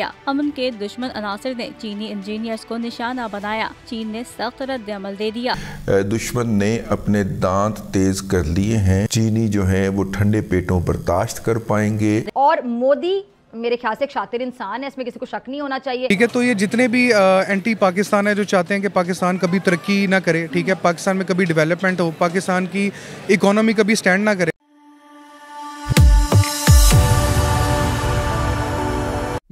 अमन के दुश्मन अनासर ने चीनी इंजीनियर्स को निशाना बनाया चीन ने सख्त रद्द अमल दे दिया दुश्मन ने अपने दांत तेज कर लिए हैं चीनी जो है वो ठंडे पेटों बर्दाश्त कर पाएंगे और मोदी मेरे ख्याल से एक शातिर इंसान है इसमें किसी को शक नहीं होना चाहिए ठीक है तो ये जितने भी आ, एंटी पाकिस्तान है जो चाहते हैं कि पाकिस्तान कभी तरक्की ना करे ठीक है पाकिस्तान में कभी डेवलपमेंट हो पाकिस्तान की इकोनॉमी कभी स्टैंड ना करे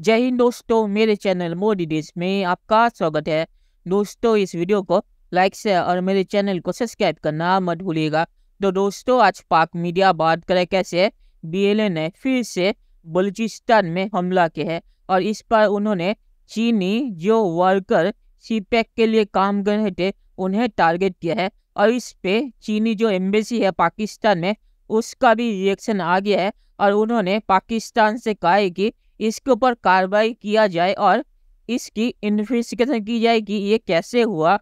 जय हिंद दोस्तों मेरे चैनल मोदी देश में आपका स्वागत है दोस्तों इस वीडियो को लाइक से और मेरे चैनल को सब्सक्राइब करना मत भूलिएगा तो दोस्तों आज पाक मीडिया बात करे कैसे बीएलए ने फिर से बलूचिस्तान में हमला किया है और इस पर उन्होंने चीनी जो वर्कर सीपैक e के लिए काम कर रहे थे उन्हें टारगेट किया है और इस पे चीनी जो एम्बेसी है पाकिस्तान में उसका भी रिएक्शन आ गया है और उन्होंने पाकिस्तान से कहा है कि इसके ऊपर कार्रवाई किया जाए और इसकी इन्वेस्टिगेशन की जाए कि ये कैसे हुआ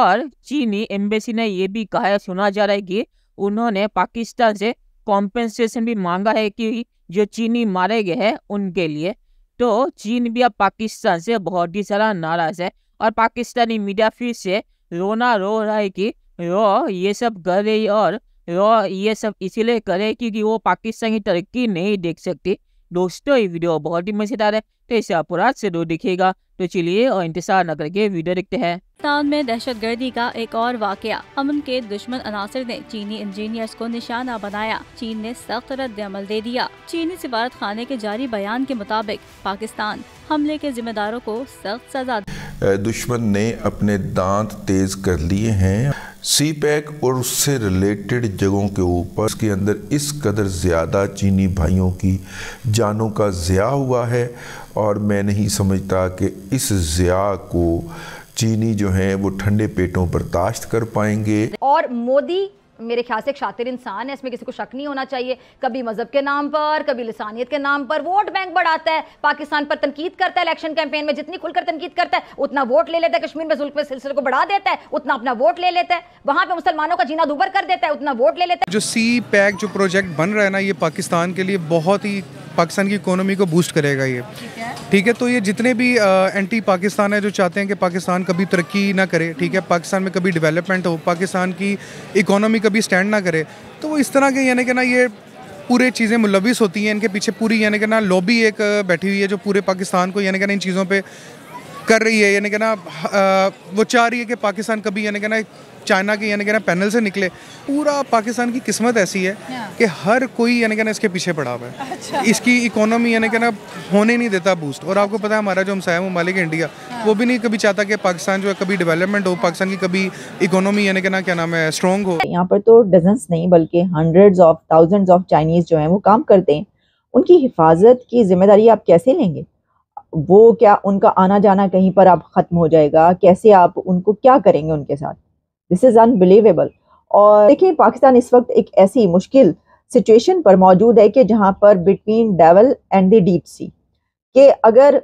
और चीनी एम्बेसी ने यह भी कहा है सुना जा रहा है कि उन्होंने पाकिस्तान से कॉम्पेंसेशन भी मांगा है कि जो चीनी मारे गए हैं उनके लिए तो चीन भी अब पाकिस्तान से बहुत ही सारा नाराज है और पाकिस्तानी मीडिया फिर से रोना रो रहा है कि रो ये सब करे और रो ये सब इसीलिए करे क्योंकि वो पाकिस्तान की तरक्की नहीं देख सकती दोस्तों ये वीडियो बहुत ही मजेदार है तो इसे आप रात से दूर दिखेगा तो चलिए और इंतजार न करके वीडियो देखते हैं पाकिस्तान में दहशतगर्दी का एक और वाकया अमन के दुश्मन अनासर ने चीनी इंजीनियर्स को निशाना बनाया चीन ने सख्त रद्द अमल दे दिया चीनी सिफारत खाने के जारी बयान के मुताबिक पाकिस्तान हमले के जिम्मेदारों को सख्त सजा दुश्मन ने अपने दांत तेज कर लिए हैं सी पैक और उससे रिलेटेड जगहों के ऊपर इसके अंदर इस कदर ज़्यादा चीनी भाइयों की जानों का ज़िया हुआ है और मैं नहीं समझता कि इस ज़िया को चीनी जो है वो ठंडे पेटों बर्दाश्त कर पाएंगे और मोदी मेरे ख्याल से एक शातिर इंसान है इसमें किसी को शक नहीं होना चाहिए कभी मजहब के नाम पर कभी लसानियत के नाम पर वोट बैंक बढ़ाता है पाकिस्तान पर तनकीद करता है इलेक्शन कैंपेन में जितनी खुलकर तनकीद करता है उतना वोट ले लेता है कश्मीर में जुल्क में सिलसिले को बढ़ा देता है उतना अपना वोट ले लेता है वहां पर मुसलमानों का जीना दुबर कर देता है उतना वोट ले लेता है जो सी पैक जो प्रोजेक्ट बन रहा है ना ये पाकिस्तान के लिए बहुत ही पाकिस्तान की इकोनॉमी को बूस्ट करेगा ये ठीक है तो ये जितने भी आ, एंटी पाकिस्तान है जो चाहते हैं कि पाकिस्तान कभी तरक्की ना करे ठीक है पाकिस्तान में कभी डेवलपमेंट हो पाकिस्तान की इकोनॉमी कभी स्टैंड ना करे तो वो इस तरह के यानी कि ना ये पूरे चीज़ें मुलविस होती हैं इनके पीछे पूरी यानी कि ना लॉबी एक बैठी हुई है जो पूरे पाकिस्तान को यानी कि ना इन चीज़ों पर कर रही है यानी कि ना वो चाह रही है कि पाकिस्तान कभी यानी कि ना चाइना के यानी कि ना पैनल से निकले पूरा पाकिस्तान की किस्मत ऐसी है हाँ। कि हर कोई यानी कि ना इसके पीछे पड़ा हुआ है अच्छा। इसकी इकोनॉमी यानी कि ना होने नहीं देता बूस्ट और आपको पता है हमारा जो हमसाया ममालिक इंडिया हाँ। वो भी नहीं कभी चाहता कि पाकिस्तान जो है कभी डेवलपमेंट हो पाकिस्तान की कभी इकोनॉमी यानी कि ना क्या नाम है स्ट्रॉन्ग हो यहाँ पर तो डजन नहीं बल्कि hundred of thousand of Chinese जो है वो काम करते हैं उनकी हिफाजत की जिम्मेदारी आप कैसे लेंगे वो क्या उनका आना जाना कहीं पर आप ख़त्म हो जाएगा कैसे आप उनको क्या करेंगे उनके साथ दिस इज़ अनबिलीवेबल और देखिए पाकिस्तान इस वक्त एक ऐसी मुश्किल सिचुएशन पर मौजूद है कि जहाँ पर between devil and the deep sea कि अगर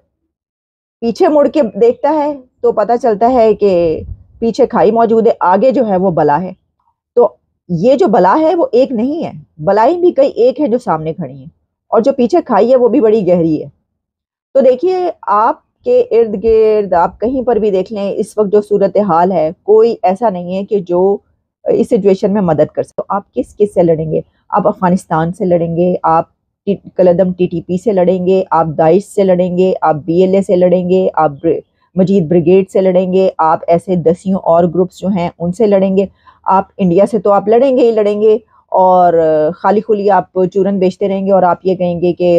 पीछे मुड़ के देखता है तो पता चलता है कि पीछे खाई मौजूद है आगे जो है वो बला है तो ये जो बला है वो एक नहीं है बलाई भी कई एक है जो सामने खड़ी हैं और जो पीछे खाई है वो भी बड़ी गहरी है तो देखिए आप के इर्द गिर्द आप कहीं पर भी देख लें इस वक्त जो सूरत हाल है कोई ऐसा नहीं है कि जो इस सिचुएशन में मदद कर सको तो आप किस किस से लड़ेंगे आप अफ़गानिस्तान से लड़ेंगे आप कलदम टीटीपी से लड़ेंगे आप दाइश से लड़ेंगे आप बीएलए से लड़ेंगे आप मजीद ब्रिगेड से लड़ेंगे आप ऐसे दसियों और ग्रुप्स जो हैं उनसे लड़ेंगे आप इंडिया से तो आप लड़ेंगे ही लड़ेंगे और खाली खुली आप चूरन बेचते रहेंगे और आप ये कहेंगे कि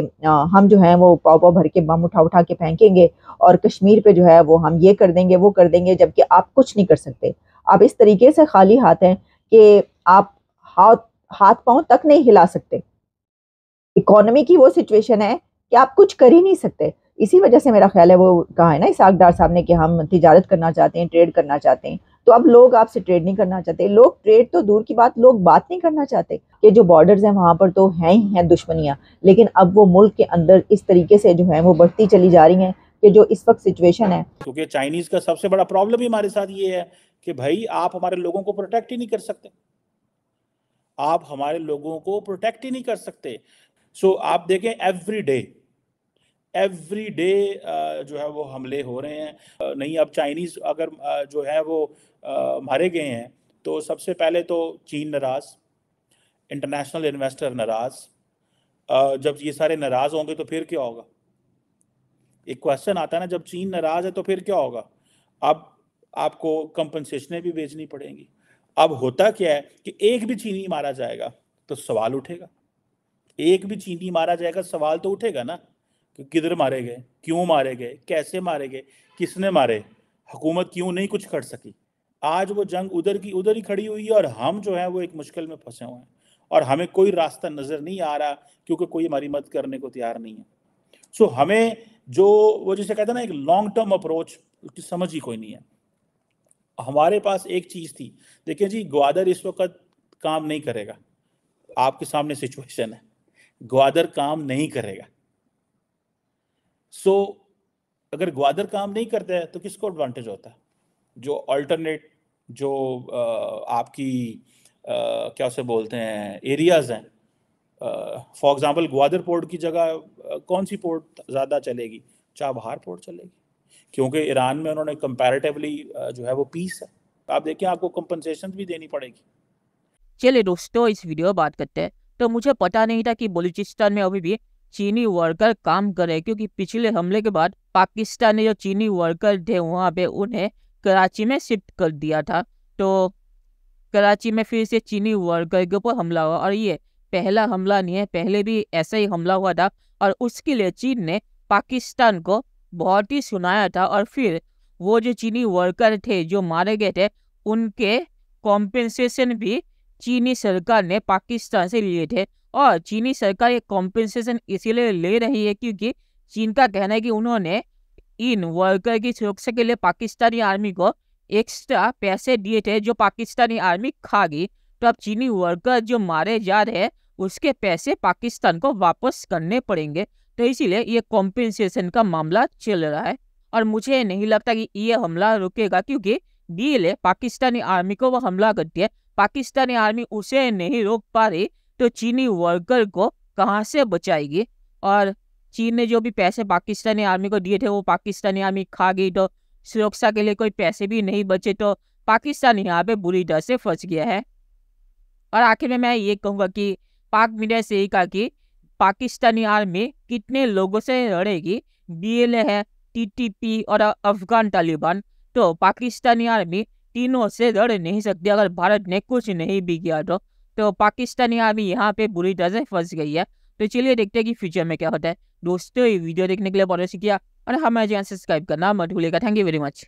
हम जो हैं वो पाव पाव भर के बम उठा उठा के फेंकेंगे और कश्मीर पे जो है वो हम ये कर देंगे वो कर देंगे जबकि आप कुछ नहीं कर सकते आप इस तरीके से खाली हाथ हैं कि आप हाथ हाथ पाँव तक नहीं हिला सकते इकोनॉमी की वो सिचुएशन है कि आप कुछ कर ही नहीं सकते इसी वजह से मेरा ख्याल है वो कहा है ना इस साहब ने कि हम तजारत करना चाहते हैं ट्रेड करना चाहते हैं तो अब लोग आपसे ट्रेड नहीं करना चाहते लोग ट्रेड तो दूर की बात लोग बात नहीं करना चाहते कि जो बॉर्डर्स हैं वहाँ पर तो हैं ही हैं दुश्मनियाँ लेकिन अब वो मुल्क के अंदर इस तरीके से जो है वो बढ़ती चली जा रही हैं कि जो इस वक्त सिचुएशन है क्योंकि तो चाइनीज़ का सबसे बड़ा प्रॉब्लम ही हमारे साथ ये है कि भाई आप हमारे लोगों को प्रोटेक्ट ही नहीं कर सकते आप हमारे लोगों को प्रोटेक्ट ही नहीं कर सकते सो so, आप देखें every day every day uh, जो है वो हमले हो रहे हैं नहीं अब चाइनीज़ अगर जो है वो मारे गए हैं तो सबसे पहले तो चीन नाराज़ इंटरनेशनल इन्वेस्टर नाराज़ जब ये सारे नाराज़ होंगे तो फिर क्या होगा एक क्वेश्चन आता है ना जब चीन नाराज़ है तो फिर क्या होगा अब आपको कंपनसेशनें भी बेचनी पड़ेंगी अब होता क्या है कि एक भी चीनी मारा जाएगा तो सवाल उठेगा एक भी चीनी मारा जाएगा सवाल तो उठेगा ना किधर मारे गए क्यों मारे गए कैसे मारे गए किसने मारे हुकूमत क्यों नहीं कुछ कर सकी आज वो जंग उधर की उधर ही खड़ी हुई है और हम जो है वो एक मुश्किल में फंसे हुए हैं और हमें कोई रास्ता नज़र नहीं आ रहा क्योंकि कोई हमारी मदद करने को तैयार नहीं है सो so, हमें जो वो जिसे कहते हैं ना एक लॉन्ग टर्म अप्रोच उसकी समझ ही कोई नहीं है हमारे पास एक चीज़ थी देखिए जी ग्वादर इस वक्त काम नहीं करेगा आपके सामने सिचुएशन है ग्वादर काम नहीं करेगा सो so, अगर ग्वादर काम नहीं करता है तो किसको एडवांटेज होता है जो अल्टरनेट जो आपकी क्या उसे बोलते हैं एरियाज़ हैं फॉर एग्ज़ाम्पल ग्वादर पोर्ट की जगह कौन सी पोर्ट ज़्यादा चलेगी चाबहार पोर्ट चलेगी क्योंकि ईरान में उन्होंने कंपैरेटिवली जो है वो पीस है आप देखिए आपको कंपनसेशन भी देनी पड़ेगी चलिए दोस्तों इस वीडियो बात करते हैं तो मुझे पता नहीं था कि बलूचिस्तान में अभी भी चीनी वर्कर काम करें क्योंकि पिछले हमले के बाद पाकिस्तान ने जो चीनी वर्कर थे वहाँ पे उन्हें कराची में शिफ्ट कर दिया था तो कराची में फिर से चीनी वर्कर के ऊपर हमला हुआ और ये पहला हमला नहीं है पहले भी ऐसा ही हमला हुआ था और उसके लिए चीन ने पाकिस्तान को बहुत ही सुनाया था और फिर वो जो चीनी वर्कर थे जो मारे गए थे उनके कॉम्पेंसेशन भी चीनी सरकार ने पाकिस्तान से लिए थे और चीनी सरकार ये कॉम्पेंसेशन इसीलिए ले रही है क्योंकि चीन का कहना है कि उन्होंने इन वर्कर की सुरक्षा के लिए पाकिस्तानी आर्मी को एक्स्ट्रा पैसे दिए थे जो पाकिस्तानी आर्मी खा गई तो अब चीनी वर्कर जो मारे जा रहे हैं उसके पैसे पाकिस्तान को वापस करने पड़ेंगे तो इसीलिए ये कॉम्पेंसेशन का मामला चल रहा है और मुझे नहीं लगता कि ये हमला रुकेगा क्योंकि डी पाकिस्तानी आर्मी को वो हमला करती है पाकिस्तानी आर्मी उसे नहीं रोक पा रही तो चीनी वर्कर को कहाँ से बचाएगी और चीन ने जो भी पैसे पाकिस्तानी आर्मी को दिए थे वो पाकिस्तानी आर्मी खा गई तो सुरक्षा के लिए कोई पैसे भी नहीं बचे तो पाकिस्तान यहाँ पे बुरी तरह से फंस गया है और आखिर में मैं ये कहूँगा कि पाक मीडिया से ही कहा कि पाकिस्तानी आर्मी कितने लोगों से लड़ेगी ए है पी और अफगान तालिबान तो पाकिस्तानी आर्मी तीनों से लड़ नहीं सकती अगर भारत ने कुछ नहीं भी किया तो तो पाकिस्तानी आर्मी यहाँ पे बुरी तरह से फंस गई है तो चलिए देखते हैं कि फ्यूचर में क्या होता है दोस्तों ये वीडियो देखने के लिए बहुत अच्छी किया और हमारे चैनल सब्सक्राइब करना मत भूलिएगा थैंक यू वेरी मच